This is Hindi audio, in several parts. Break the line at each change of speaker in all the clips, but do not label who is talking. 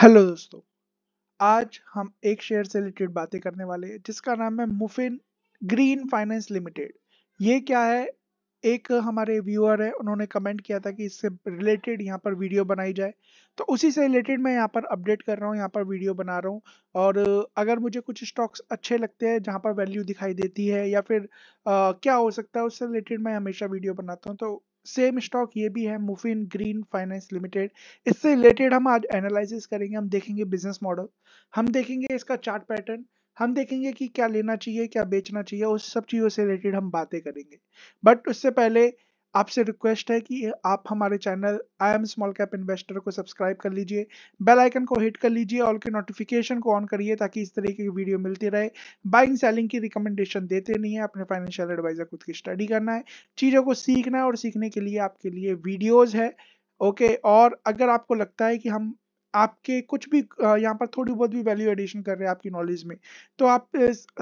हेलो दोस्तों आज हम एक शेयर से रिलेटेड बातें करने वाले हैं जिसका नाम है मुफिन ग्रीन फाइनेंस लिमिटेड ये क्या है एक हमारे व्यूअर है उन्होंने कमेंट किया था कि इससे रिलेटेड यहाँ पर वीडियो बनाई जाए तो उसी से रिलेटेड मैं यहाँ पर अपडेट कर रहा हूँ यहाँ पर वीडियो बना रहा हूँ और अगर मुझे कुछ स्टॉक्स अच्छे लगते हैं जहाँ पर वैल्यू दिखाई देती है या फिर आ, क्या हो सकता है उससे रिलेटेड मैं हमेशा वीडियो बनाता हूँ तो सेम स्टॉक ये भी है मुफिन ग्रीन फाइनेंस लिमिटेड इससे रिलेटेड हम आज एनालिसिस करेंगे हम देखेंगे बिजनेस मॉडल हम देखेंगे इसका चार्ट पैटर्न हम देखेंगे कि क्या लेना चाहिए क्या बेचना चाहिए उस सब चीज़ों से रिलेटेड हम बातें करेंगे बट उससे पहले आपसे रिक्वेस्ट है कि आप हमारे channel I am small cap investor को सब्सक्राइब कर लीजिए बेल आइकन को हिट कर लीजिए और के नोटिफिकेशन को ऑन करिए ताकि इस तरीके की वीडियो मिलती रहे बाइंग सेलिंग की रिकमेंडेशन देते नहीं है अपने फाइनेंशियल एडवाइजर खुद की स्टडी करना है चीज़ों को सीखना है और सीखने के लिए आपके लिए वीडियोज़ है ओके और अगर आपको लगता है कि हम आपके कुछ भी यहाँ पर थोड़ी बहुत भी वैल्यू एडिशन कर रहे हैं आपकी नॉलेज में तो आप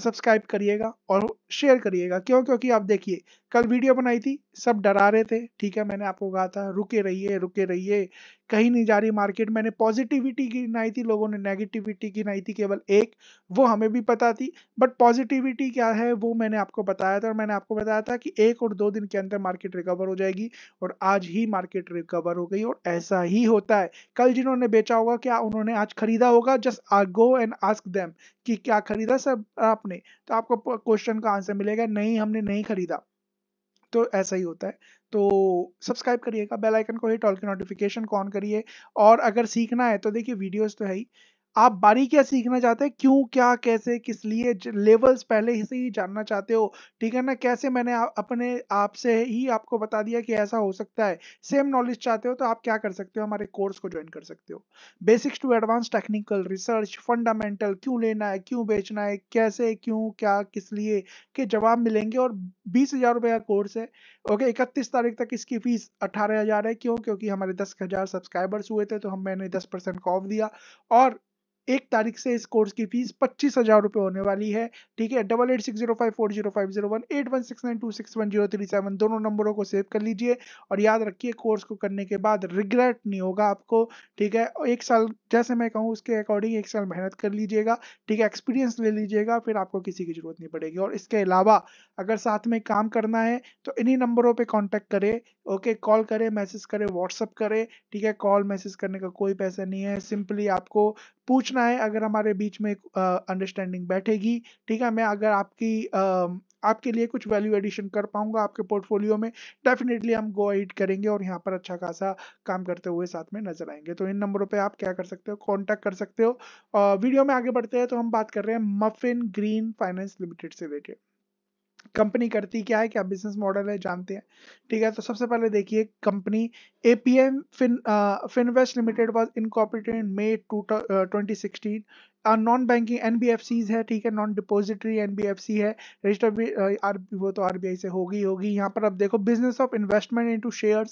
सब्सक्राइब करिएगा और शेयर करिएगा क्यों क्योंकि आप देखिए कल वीडियो बनाई थी सब डरा रहे थे ठीक है मैंने आपको कहा था रुके रहिए रुके रहिए कहीं नहीं जा रही मार्केट मैंने पॉजिटिविटी की थी लोगों ने नेगेटिविटी की थी केवल एक वो हमें भी पता थी बट पॉजिटिविटी क्या है वो मैंने आपको बताया था और मैंने आपको बताया था कि एक और दो दिन के अंदर मार्केट रिकवर हो जाएगी और आज ही मार्केट रिकवर हो गई और ऐसा ही होता है कल जिन्होंने बेचा होगा क्या उन्होंने आज खरीदा होगा just go and ask them कि क्या खरीदा सब आपने तो आपको क्वेश्चन का आंसर मिलेगा नहीं हमने नहीं खरीदा तो ऐसा ही होता है तो सब्सक्राइब करिएगा बेल आइकन को हिट ऑल की नोटिफिकेशन को ऑन करिए और अगर सीखना है तो देखिए वीडियोस तो है ही आप बारी क्या सीखना चाहते हैं क्यों क्या कैसे किस लिए लेवल्स पहले ही से ही जानना चाहते हो ठीक है ना कैसे मैंने आप, अपने आप से ही आपको बता दिया कि ऐसा हो सकता है सेम नॉलेज चाहते हो तो आप क्या कर सकते हो हमारे कोर्स को ज्वाइन कर सकते हो basics to advance technical research fundamental क्यों लेना है क्यों बेचना है कैसे क्यों क्या किस लिए के जवाब मिलेंगे और बीस हजार रुपये का कोर्स है ओके इकतीस तारीख तक इसकी फीस अठारह हजार है क्यों क्योंकि हमारे दस हजार सब्सक्राइबर्स हुए थे तो हम मैंने दस परसेंट का ऑफ दिया और एक तारीख से इस कोर्स की फीस पच्चीस हजार रुपये होने वाली है ठीक है double eight six zero five four zero five zero one eight one six nine two six one zero three seven दोनों नंबरों को सेव कर लीजिए और याद रखिए कोर्स को करने के बाद रिग्रेट नहीं होगा आपको ठीक है एक साल जैसे मैं कहूँ उसके अकॉर्डिंग एक साल मेहनत कर लीजिएगा ठीक है एक्सपीरियंस ले लीजिएगा फिर आपको किसी की जरूरत नहीं पड़ेगी और इसके अलावा अगर साथ में काम करना है तो इन्हीं नंबरों पर कॉन्टैक्ट करें ओके कॉल करें मैसेज करें व्हाट्सअप करें ठीक है कॉल मैसेज करने का कोई पैसा नहीं है सिंपली आपको पूछना है अगर हमारे बीच में अंडरस्टैंडिंग बैठेगी ठीक है मैं अगर आपकी आपके लिए कुछ वैल्यू एडिशन कर पाऊंगा आपके पोर्टफोलियो में डेफिनेटली हम गो एड करेंगे और यहाँ पर अच्छा खासा काम करते हुए साथ में नजर आएंगे तो इन नंबरों पे आप क्या कर सकते हो कांटेक्ट कर सकते हो वीडियो में आगे बढ़ते हैं तो हम बात कर रहे हैं मफिन ग्रीन फाइनेंस लिमिटेड से रिलेटेड कंपनी करती क्या है क्या बिजनेस मॉडल है जानते हैं ठीक है तो सबसे पहले देखिए company APM fin finvest limited was incorporated May two twenty sixteen non banking N B F Cs है ठीक है नॉन डिपोजिटरी सी है रजिस्टर आर वो तो आर बी आई से होगी होगी यहाँ पर अब देखो business of investment into share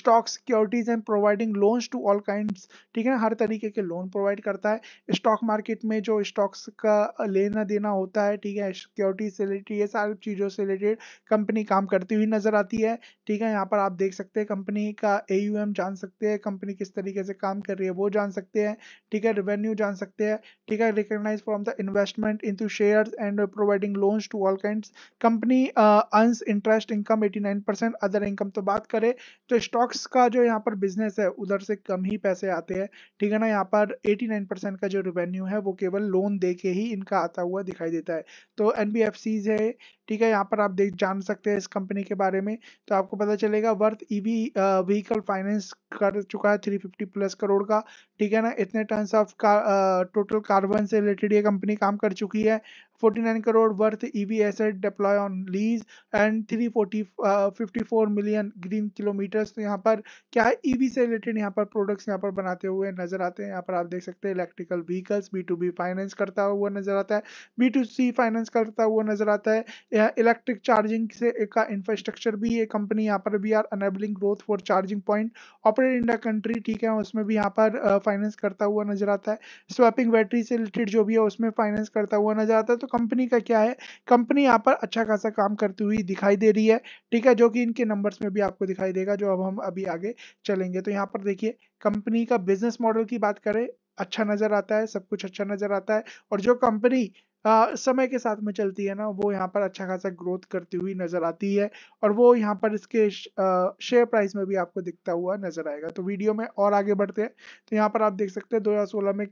stock securities and providing loans to all kind ठीक है ना हर तरीके के लोन प्रोवाइड करता है स्टॉक मार्केट में जो स्टॉक्स का लेना देना होता है ठीक है सिक्योरिटी से रिलेटेड ये सारी चीज़ों से रिलेटेड कंपनी काम करती हुई नजर आती है ठीक है यहाँ पर आप देख सकते हैं कंपनी का ए जान सकते हैं कंपनी किस तरीके से काम कर रही है वो जान सकते हैं ठीक है रेवेन्यू जान सकते हैं ठीक है recognise from the investment into share and providing loans to all kind company earns interest income eighty nine percent other income तो बात करें तो स्टॉक्स का जो यहाँ पर बिजनेस है उधर से कम ही पैसे आते हैं ठीक है ना यहाँ पर एटी नाइन परसेंट का जो रिवेन्यू है वो केवल लोन दे के ही इनका आता हुआ दिखाई देता है तो एन बी एफ सीज है ठीक है यहाँ पर आप देख जान सकते हैं इस कंपनी के बारे में तो आपको पता चलेगा वर्थ ईवी व्हीकल फाइनेंस कर चुका है 350 प्लस करोड़ का ठीक है ना इतने टन ऑफ का, टोटल कार्बन से रिलेटेड ये कंपनी काम कर चुकी है 49 crore worth EV asset deploy on lease and 340 uh, 54 million green kilometers तो यहाँ पर क्या है EV से रिलेटेड यहाँ पर प्रोडक्ट्स यहाँ पर बनाते हुए नजर आते हैं यहाँ पर आप देख सकते हैं electrical vehicles B to B finance करता हुआ नजर आता है बी टू सी फाइनेंस करता हुआ नजर आता है इलेक्ट्रिक चार्जिंग से का इंफ्रास्ट्रक्चर भी ये कंपनी यहाँ पर भी are enabling growth for charging point operate in the country ठीक है उसमें भी यहाँ पर फाइनेंस uh, करता हुआ नजर आता है स्वैपिंग बैटरी से रिलेटेड जो भी है उसमें फाइनेंस करता हुआ नजर आता है तो कंपनी का क्या है कंपनी यहाँ पर अच्छा खासा काम करती हुई दिखाई दे रही है ठीक है जो कि इनके नंबर्स में भी आपको दिखाई देगा जो अब हम अभी आगे चलेंगे तो यहाँ पर देखिए कंपनी का बिजनेस मॉडल की बात करें अच्छा नजर आता है सब कुछ अच्छा नजर आता है और जो कंपनी आ, समय के साथ में चलती है ना वो यहाँ पर अच्छा खासा ग्रोथ करती हुई नजर आती है और वो यहाँ पर इसके शेयर प्राइस में भी आपको दिखता हुआ नजर आएगा तो वीडियो में और आगे बढ़ते हैं तो यहाँ पर आप देख सकते हैं 2016 में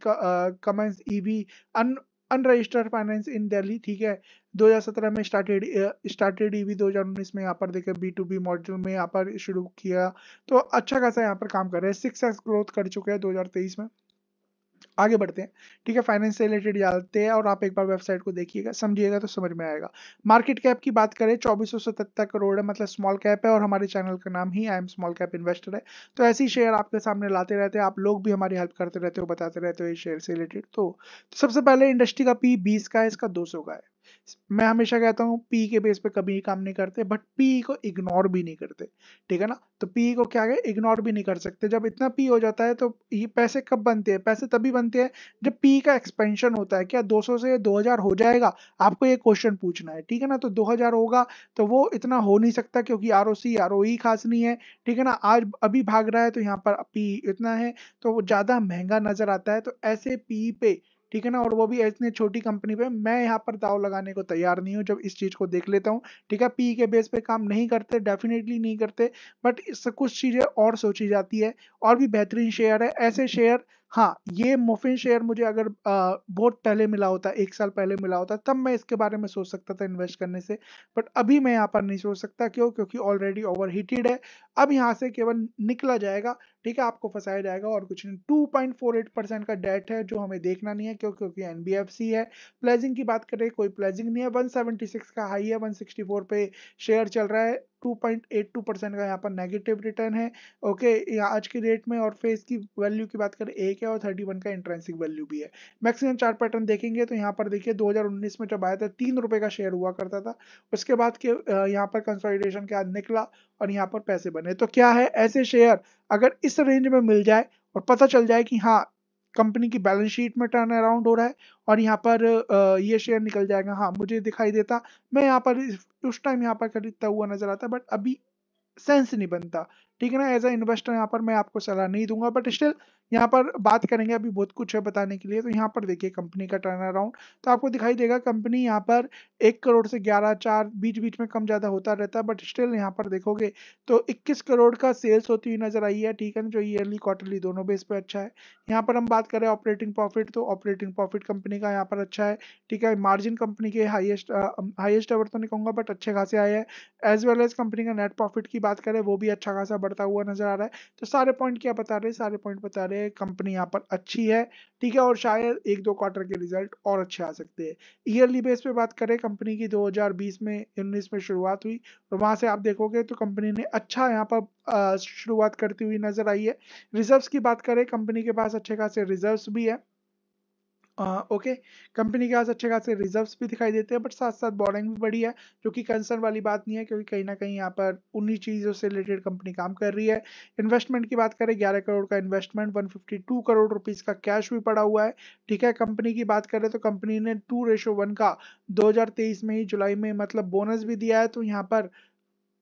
commence EV e un unregistered finance in Delhi ठीक है 2017 में स्टार्टेड स्टार्टेड ईवी 2019 में यहाँ पर देखे बी टू बी मॉडल में यहाँ पर शुरू किया तो अच्छा खासा यहाँ पर काम कर रहे हैं सिक्स एक्स ग्रोथ कर चुके हैं 2023 में आगे बढ़ते हैं ठीक है फाइनेंस से रिलेटेड जानते हैं और आप एक बार वेबसाइट को देखिएगा समझिएगा तो समझ में आएगा मार्केट कैप की बात करें चौबीस करोड़ है मतलब स्मॉल कैप है और हमारे चैनल का नाम ही I am small cap investor है तो ऐसे ही शेयर आपके सामने लाते रहते हैं आप लोग भी हमारी हेल्प करते रहते हो बताते रहते हो इस शेयर से रिलेटेड तो, तो सबसे पहले इंडस्ट्री का पी बीस का है इसका दो का है मैं हमेशा कहता हूँ पी के बेस पे कभी काम नहीं करते बट पी को इग्नोर भी नहीं करते ठीक है ना तो पी को क्या है इग्नोर भी नहीं कर सकते जब इतना पी हो जाता है तो ये पैसे कब बनते हैं पैसे तभी बनते हैं जब पी का एक्सपेंशन होता है क्या 200 से 2000 हो जाएगा आपको ये क्वेश्चन पूछना है ठीक है ना तो 2000 होगा तो वो इतना हो नहीं सकता क्योंकि आर ओ सी खास नहीं है ठीक है ना आज अभी भाग रहा है तो यहाँ पर पी इतना है तो ज़्यादा महंगा नजर आता है तो ऐसे पी पे ठीक है ना और वो भी इतनी छोटी कंपनी पे मैं यहाँ पर दाव लगाने को तैयार नहीं हूँ जब इस चीज़ को देख लेता हूँ ठीक है पी के बेस पे काम नहीं करते डेफिनेटली नहीं करते बट इससे कुछ चीज़ें और सोची जाती है और भी बेहतरीन शेयर है ऐसे शेयर हम्म। हाँ ये मोफिन शेयर मुझे अगर आ, बहुत पहले मिला होता एक साल पहले मिला होता तब मैं इसके बारे में सोच सकता था इन्वेस्ट करने से बट अभी मैं यहाँ पर नहीं सोच सकता क्यों क्योंकि ऑलरेडी ओवर हीटेड है अब यहाँ से केवल निकला जाएगा ठीक है आपको फंसाया जाएगा और कुछ नहीं two point four eight percent का डेट है जो हमें देखना नहीं है क्यों क्योंकि एनबीएफसी है प्लेजिंग की बात करें कोई प्लेजिंग नहीं है वन सेवेंटी सिक्स का हाई है वन सिक्सटी फोर पे शेयर चल रहा है 2.82 परसेंट का यहाँ पर नेगेटिव रिटर्न है ओके यहाँ आज की डेट में और फेस की वैल्यू की बात करें एक है और 31 का इंट्रेंसिक वैल्यू भी है मैक्सिमम चार पैटर्न देखेंगे तो यहाँ पर देखिए 2019 में जब आया था तीन रुपये का शेयर हुआ करता था उसके बाद के यहाँ पर कंसोलिडेशन के बाद निकला और यहाँ पर पैसे बने तो क्या है ऐसे शेयर अगर इस रेंज में मिल जाए और पता चल जाए कि हाँ कंपनी की बैलेंस शीट में टर्न अराउंड हो रहा है और यहाँ पर ये शेयर निकल जाएगा हाँ मुझे दिखाई देता मैं यहाँ पर उस टाइम यहाँ पर खरीदता हुआ नजर आता बट अभी सेंस नहीं बनता ठीक है ना एज अ इन्वेस्टर यहाँ पर मैं आपको सलाह नहीं दूंगा बट स्टिल यहाँ पर बात करेंगे अभी बहुत कुछ है बताने के लिए तो यहाँ पर देखिए कंपनी का टर्न अराउंड तो आपको दिखाई देगा कंपनी यहाँ पर एक करोड़ से ग्यारह चार बीच बीच में कम ज़्यादा होता रहता है बट स्टिल यहाँ पर देखोगे तो इक्कीस करोड़ का सेल्स होती हुई नजर आई है ठीक है ना जो ईयरली क्वार्टरली दोनों बेस पे अच्छा है यहाँ पर हम बात करें ऑपरेटिंग प्रॉफिट तो ऑपरेटिंग प्रॉफिट कंपनी का यहाँ पर अच्छा है ठीक है मार्जिन कंपनी के हाइएस्ट हाइएस्ट अवर तो नहीं कहूँगा बट अच्छे खासे आए हैं एज वेल एज कंपनी का नेट प्रॉफिट की बात करें वो भी अच्छा खासा बढ़ता हुआ नजर आ रहा है तो सारे पॉइंट क्या बता रहे सारे पॉइंट बता रहे हैं कंपनी यहाँ पर अच्छी है ठीक है और शायद एक दो क्वार्टर के रिजल्ट और अच्छे आ सकते हैं ईयरली बेस पे बात करें कंपनी की 2020 में 19 में शुरुआत हुई और वहाँ से आप देखोगे तो कंपनी ने अच्छा यहाँ पर शुरुआत करती हुई नजर आई है रिजर्व्स की बात करें कंपनी के पास अच्छे खासे रिजर्व्स भी है ओके कंपनी के पास अच्छे खासे रिजर्व्स भी दिखाई देते हैं बट साथ साथ बॉर्डिंग भी बढ़ी है जो कि कंसर्न वाली बात नहीं है क्योंकि कहीं ना कहीं यहाँ पर उन्हीं चीज़ों से रिलेटेड कंपनी काम कर रही है इन्वेस्टमेंट की बात करें ग्यारह करोड़ का इन्वेस्टमेंट वन करोड़ रुपीज़ का कैश भी पड़ा हुआ है ठीक है कंपनी की बात करें तो कंपनी ने टू रेशो वन का दो में ही जुलाई में मतलब बोनस भी दिया है तो यहाँ पर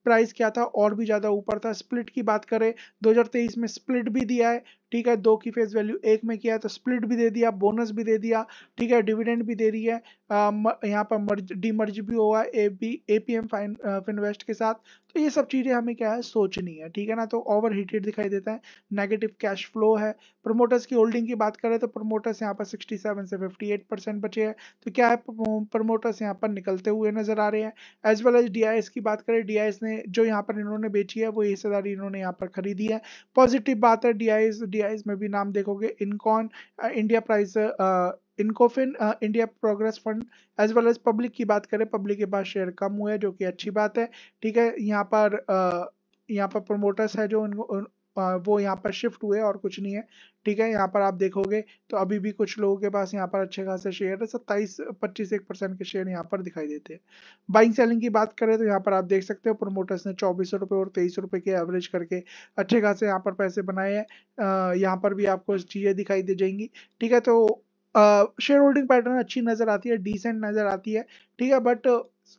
प्राइस क्या था और भी ज़्यादा ऊपर था स्प्लिट की बात करें 2023 में स्प्लिट भी दिया है ठीक है दो की फेस वैल्यू एक में किया है तो स्प्लिट भी दे दिया बोनस भी दे दिया ठीक है डिविडेंड भी दे रही है यहाँ पर मर्ज डीमर्ज भी है A B A P M fine finvest के साथ तो ये सब चीज़ें हमें क्या है सोचनी है ठीक है ना तो ओवर हीटेड दिखाई देता है नेगेटिव कैश फ्लो है प्रमोटर्स की होल्डिंग की बात करें तो प्रमोटर्स यहाँ पर 67 से 58 परसेंट बचे हैं तो क्या है प्रमोटर्स यहाँ पर निकलते हुए नजर आ रहे हैं एज वेल एज डी की बात करें डी ने जो यहाँ पर इन्होंने बेची है वो हिस्सेदारी इन्होंने यहाँ पर खरीदी है पॉजिटिव बात है डी आई में भी नाम देखोगे Incon India price Incofin India progress fund as well as public की बात करें पब्लिक के पास शेयर कम हुए जो कि अच्छी बात है ठीक है यहाँ पर uh, यहाँ पर प्रोमोटर्स है जो उनको uh, वो यहाँ पर शिफ्ट हुए और कुछ नहीं है ठीक है यहाँ पर आप देखोगे तो अभी भी कुछ लोगों के पास यहाँ पर अच्छे खासे शेयर है सत्ताईस पच्चीस एक परसेंट के शेयर यहाँ पर दिखाई देते हैं बाइंग सेलिंग की बात करें तो यहाँ पर आप देख सकते हो प्रोमोटर्स ने चौबीस रुपये और तेईस रुपये के एवरेज करके अच्छे खासे यहाँ पर पैसे बनाए हैं uh, यहाँ पर भी आपको चीज़ें दिखाई दे जाएंगी ठीक है तो शेयर होल्डिंग पैटर्न अच्छी नज़र आती है डिसेंट नज़र आती है ठीक है बट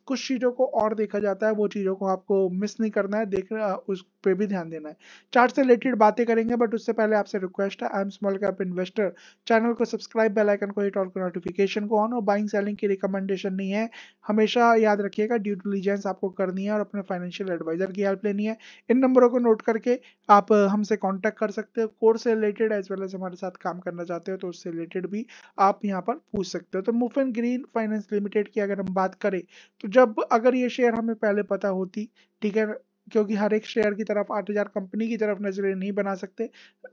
कुछ चीज़ों को और देखा जाता है वो चीज़ों को आपको मिस नहीं करना है देख उस पे भी ध्यान देना है चार्ट से रिलेटेड बातें करेंगे बट उससे पहले आपसे रिक्वेस्ट है I am small cap investor channel को सब्सक्राइब बेल आइकन को हिट और नोटिफिकेशन को ऑन और बाइंग सेलिंग की रिकमेंडेशन नहीं है हमेशा याद रखिएगा ड्यू डिलीजेंस आपको करनी है और अपने फाइनेंशियल एडवाइजर की हेल्प लेनी है इन नंबरों को नोट करके आप हमसे कॉन्टैक्ट कर सकते हो कोर्स से रिलेटेड एज वेल एज हमारे साथ काम करना चाहते हो तो उससे रिलेटेड भी आप यहाँ पर पूछ सकते हो तो मुफिन ग्रीन फाइनेंस लिमिटेड की अगर हम बात करें तो जब अगर ये शेयर हमें पहले पता होती ठीक है क्योंकि हर एक शेयर की तरफ आठ हज़ार कंपनी की तरफ नज़रें नहीं बना सकते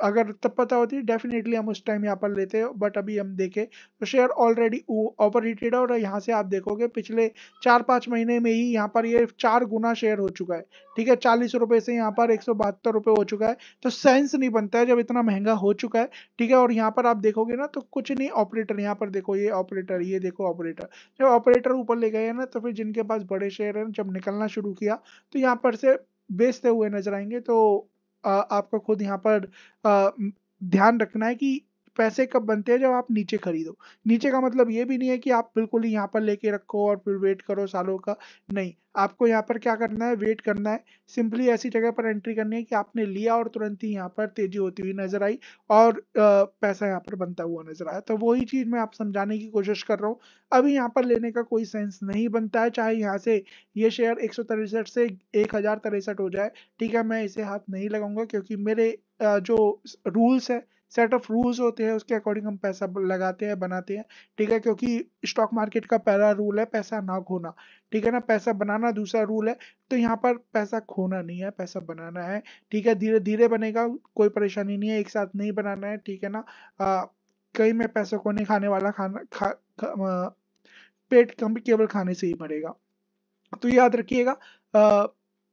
अगर तब पता होती डेफिनेटली हम उस टाइम यहाँ पर लेते बट अभी हम देखें तो शेयर ऑलरेडी ओवर हीटेड है और यहाँ से आप देखोगे पिछले चार पाँच महीने में ही यहाँ पर ये चार गुना शेयर हो चुका है ठीक है चालीस रुपए से यहाँ पर एक सौ बहत्तर रुपए हो चुका है तो सेंस नहीं बनता है जब इतना महंगा हो चुका है ठीक है और यहाँ पर आप देखोगे ना तो कुछ नहीं ऑपरेटर यहाँ पर देखो ये ऑपरेटर ये देखो ऑपरेटर जब ऑपरेटर ऊपर ले गए ना तो फिर जिनके पास बड़े शेयर है जब निकलना शुरू किया तो यहाँ पर से बेचते हुए नजर आएंगे तो आपका खुद यहाँ पर ध्यान रखना है कि पैसे कब बनते हैं जब आप नीचे खरीदो नीचे का मतलब ये भी नहीं है कि आप बिल्कुल ही यहाँ पर लेके रखो और फिर वेट करो सालों का नहीं आपको यहाँ पर क्या करना है वेट करना है सिंपली ऐसी जगह पर एंट्री करनी है कि आपने लिया और तुरंत ही यहाँ पर तेजी होती हुई नजर आई और पैसा यहाँ पर बनता हुआ नजर आया तो वही चीज मैं आप समझाने की कोशिश कर रहा हूँ अभी यहाँ पर लेने का कोई सेंस नहीं बनता है चाहे यहाँ से ये शेयर एक से एक हो जाए ठीक है मैं इसे हाथ नहीं लगाऊंगा क्योंकि मेरे जो रूल्स है सेट ऑफ रूल्स होते हैं उसके अकॉर्डिंग हम पैसा लगाते हैं बनाते हैं ठीक है क्योंकि स्टॉक मार्केट का पहला रूल है पैसा ना खोना ठीक है ना पैसा बनाना दूसरा रूल है तो यहाँ पर पैसा खोना नहीं है पैसा बनाना है ठीक है धीरे धीरे बनेगा कोई परेशानी नहीं है एक साथ नहीं बनाना है ठीक है ना कहीं मैं पैसा को नहीं खाने वाला खाना खा, खा पेट कम केवल खाने से ही मरेगा तो याद रखिएगा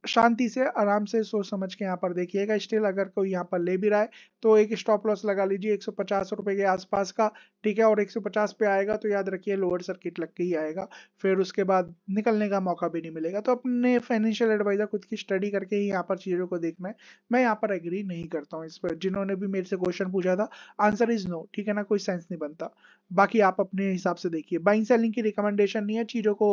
शांति से आराम से सोच समझ के यहाँ पर देखिएगा स्टिल अगर कोई यहाँ पर ले भी रहा है तो एक स्टॉप लॉस लगा लीजिए एक सौ के आसपास का ठीक है और 150 पे आएगा तो याद रखिए लोअर सर्किट लग के ही आएगा फिर उसके बाद निकलने का मौका भी नहीं मिलेगा तो अपने फाइनेंशियल एडवाइजर खुद की स्टडी करके ही यहाँ पर चीज़ों को देखना है मैं यहाँ पर एग्री नहीं करता हूँ इस पर जिन्होंने भी मेरे से क्वेश्चन पूछा था आंसर इज नो ठीक है ना कोई सेंस नहीं बनता बाकी आप अपने हिसाब से देखिए बाइंग सेलिंग की रिकमेंडेशन नहीं है चीज़ों को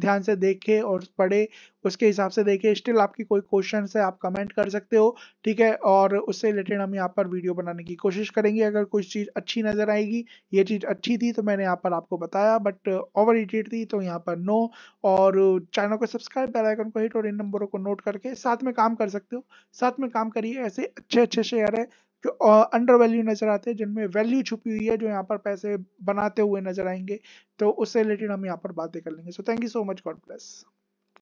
ध्यान से देखे और पढ़े उसके हिसाब से देखिए स्टिल आपकी कोई क्वेश्चन है आप कमेंट कर सकते हो ठीक है और उससे रिलेटेड हम यहाँ पर वीडियो बनाने की कोशिश करेंगे अगर कुछ चीज़ अच्छी नज़र आएगी ये चीज़ अच्छी थी तो मैंने यहाँ पर आपको बताया बट ओवर एडिटेड थी तो यहाँ पर नो और चैनल को सब्सक्राइब बेल आइकन को हिट और इन नंबरों को नोट करके साथ में काम कर सकते हो साथ में काम करिए ऐसे अच्छे अच्छे शेयर है जो अंडर वैल्यू नज़र आते हैं जिनमें वैल्यू छुपी हुई है जो यहाँ पर पैसे बनाते हुए नजर आएंगे तो उससे रिलेटेड हम यहाँ पर बातें कर लेंगे so thank you so much God bless